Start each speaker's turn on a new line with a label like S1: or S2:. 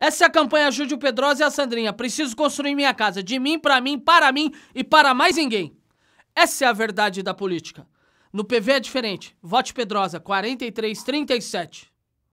S1: Essa é a campanha Ajude o Pedrosa e a Sandrinha. Preciso construir minha casa, de mim, para mim, para mim e para mais ninguém. Essa é a verdade da política. No PV é diferente. Vote Pedrosa, 4337.